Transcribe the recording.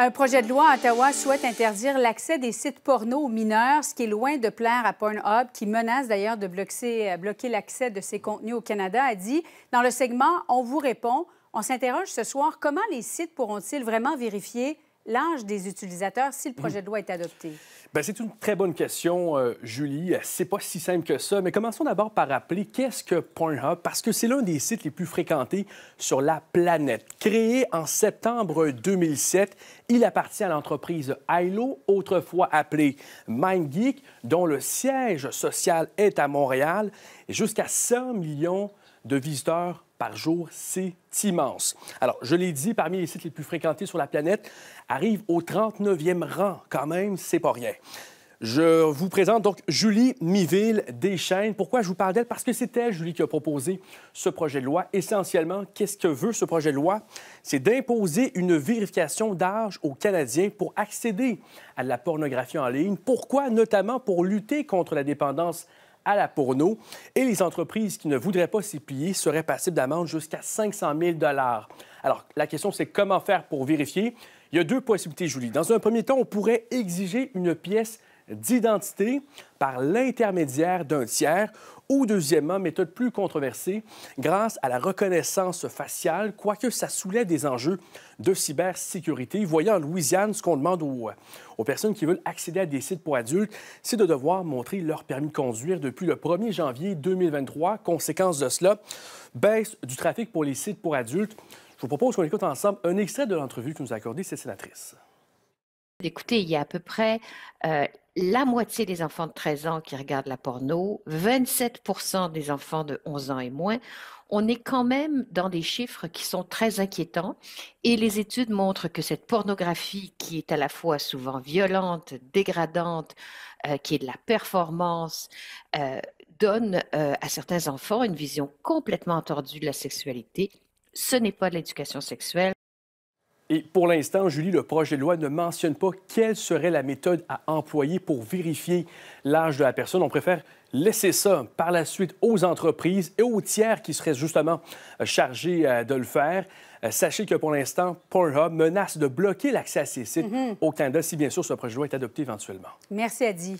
Un projet de loi à Ottawa souhaite interdire l'accès des sites porno aux mineurs, ce qui est loin de plaire à Pornhub, qui menace d'ailleurs de bloquer, euh, bloquer l'accès de ses contenus au Canada, a dit dans le segment On vous répond, on s'interroge ce soir comment les sites pourront-ils vraiment vérifier l'âge des utilisateurs si le mm. projet de loi est adopté? Ben, c'est une très bonne question, euh, Julie. Euh, c'est pas si simple que ça, mais commençons d'abord par rappeler qu'est-ce que Pornhub, parce que c'est l'un des sites les plus fréquentés sur la planète. Créé en septembre 2007, il appartient à l'entreprise ILO, autrefois appelée MindGeek, dont le siège social est à Montréal, et jusqu'à 100 millions de visiteurs par jour. C'est immense. Alors, je l'ai dit, parmi les sites les plus fréquentés sur la planète, arrive au 39e rang quand même, c'est pas rien. Je vous présente donc Julie Miville Deschaines. Pourquoi je vous parle d'elle? Parce que c'est elle, Julie, qui a proposé ce projet de loi. Essentiellement, qu'est-ce que veut ce projet de loi? C'est d'imposer une vérification d'âge aux Canadiens pour accéder à de la pornographie en ligne. Pourquoi? Notamment pour lutter contre la dépendance à la porno. Et les entreprises qui ne voudraient pas s'y plier seraient passibles d'amende jusqu'à 500 000 Alors, la question, c'est comment faire pour vérifier? Il y a deux possibilités, Julie. Dans un premier temps, on pourrait exiger une pièce d'identité par l'intermédiaire d'un tiers ou deuxièmement, méthode plus controversée, grâce à la reconnaissance faciale, quoique ça soulève des enjeux de cybersécurité. voyant voyez, en Louisiane, ce qu'on demande aux, aux, personnes qui veulent accéder à des sites pour adultes, c'est de devoir montrer leur permis de conduire depuis le 1er janvier 2023. Conséquence de cela, baisse du trafic pour les sites pour adultes. Je vous propose qu'on écoute ensemble un extrait de l'entrevue que nous a accordée cette sénatrice. Écoutez, il y a à peu près euh, la moitié des enfants de 13 ans qui regardent la porno, 27% des enfants de 11 ans et moins. On est quand même dans des chiffres qui sont très inquiétants et les études montrent que cette pornographie qui est à la fois souvent violente, dégradante, euh, qui est de la performance, euh, donne à certains enfants une vision complètement tordue de la sexualité. Ce n'est pas de l'éducation sexuelle, et pour l'instant, Julie, le projet de loi ne mentionne pas quelle serait la méthode à employer pour vérifier l'âge de la personne. On préfère laisser ça par la suite aux entreprises et aux tiers qui seraient justement euh, chargés euh, de le faire. Euh, sachez que pour l'instant, Pornhub menace de bloquer l'accès à ces sites mm-hmm. au Canada si bien sûr ce projet de loi est adopté éventuellement. Merci, Adi.